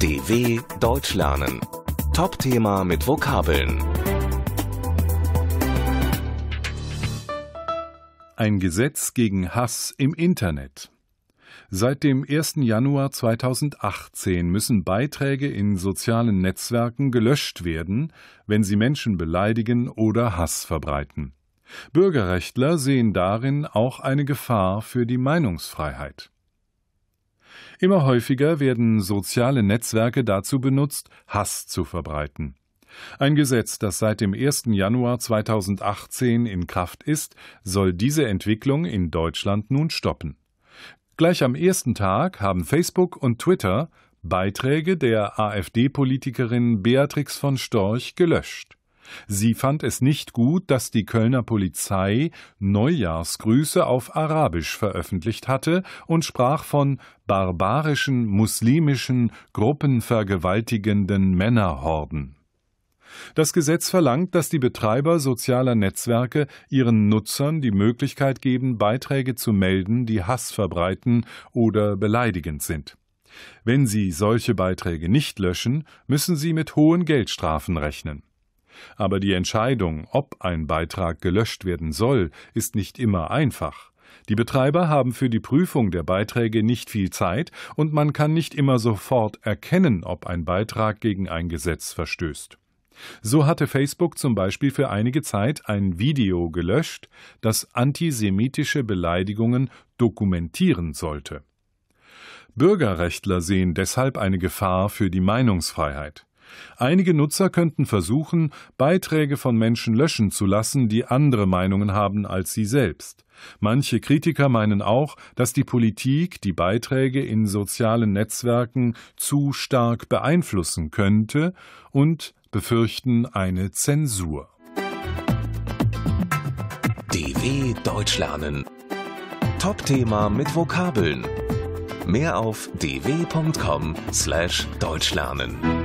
DW Deutsch lernen. Top-Thema mit Vokabeln. Ein Gesetz gegen Hass im Internet. Seit dem 1. Januar 2018 müssen Beiträge in sozialen Netzwerken gelöscht werden, wenn sie Menschen beleidigen oder Hass verbreiten. Bürgerrechtler sehen darin auch eine Gefahr für die Meinungsfreiheit. Immer häufiger werden soziale Netzwerke dazu benutzt, Hass zu verbreiten. Ein Gesetz, das seit dem 1. Januar 2018 in Kraft ist, soll diese Entwicklung in Deutschland nun stoppen. Gleich am ersten Tag haben Facebook und Twitter Beiträge der AfD-Politikerin Beatrix von Storch gelöscht. Sie fand es nicht gut, dass die Kölner Polizei Neujahrsgrüße auf Arabisch veröffentlicht hatte und sprach von barbarischen, muslimischen, gruppenvergewaltigenden Männerhorden. Das Gesetz verlangt, dass die Betreiber sozialer Netzwerke ihren Nutzern die Möglichkeit geben, Beiträge zu melden, die Hass verbreiten oder beleidigend sind. Wenn sie solche Beiträge nicht löschen, müssen sie mit hohen Geldstrafen rechnen. Aber die Entscheidung, ob ein Beitrag gelöscht werden soll, ist nicht immer einfach. Die Betreiber haben für die Prüfung der Beiträge nicht viel Zeit und man kann nicht immer sofort erkennen, ob ein Beitrag gegen ein Gesetz verstößt. So hatte Facebook zum Beispiel für einige Zeit ein Video gelöscht, das antisemitische Beleidigungen dokumentieren sollte. Bürgerrechtler sehen deshalb eine Gefahr für die Meinungsfreiheit. Einige Nutzer könnten versuchen, Beiträge von Menschen löschen zu lassen, die andere Meinungen haben als sie selbst. Manche Kritiker meinen auch, dass die Politik die Beiträge in sozialen Netzwerken zu stark beeinflussen könnte und befürchten eine Zensur. DW Deutsch lernen. Top-Thema mit Vokabeln. Mehr auf dw.com/deutschlernen.